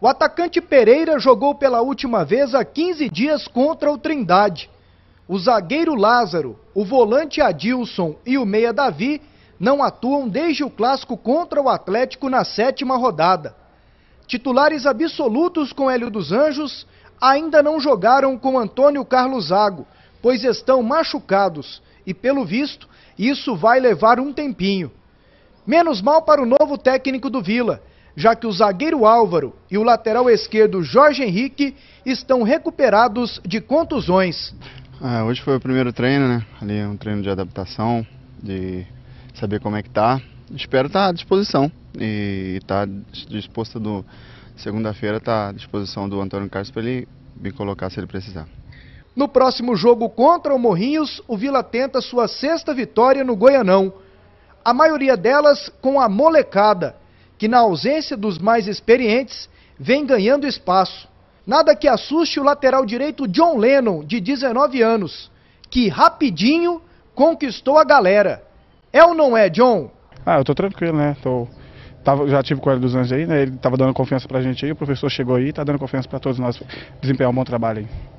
O atacante Pereira jogou pela última vez há 15 dias contra o Trindade. O zagueiro Lázaro, o volante Adilson e o meia Davi não atuam desde o clássico contra o Atlético na sétima rodada. Titulares absolutos com Hélio dos Anjos ainda não jogaram com Antônio Carlos Zago, pois estão machucados e, pelo visto, isso vai levar um tempinho. Menos mal para o novo técnico do Vila, já que o zagueiro Álvaro e o lateral esquerdo Jorge Henrique estão recuperados de contusões. É, hoje foi o primeiro treino, né? Ali é um treino de adaptação, de saber como é que tá. Espero estar tá à disposição e estar tá disposto do segunda-feira tá à disposição do Antônio Carlos para ele me colocar se ele precisar. No próximo jogo contra o Morrinhos, o Vila tenta sua sexta vitória no Goianão. A maioria delas com a molecada que na ausência dos mais experientes, vem ganhando espaço. Nada que assuste o lateral direito John Lennon, de 19 anos, que rapidinho conquistou a galera. É ou não é, John? Ah, eu tô tranquilo, né? Tô, tava, já tive com o Hélio dos Anjos aí, né? Ele tava dando confiança pra gente aí, o professor chegou aí, tá dando confiança para todos nós desempenhar um bom trabalho aí.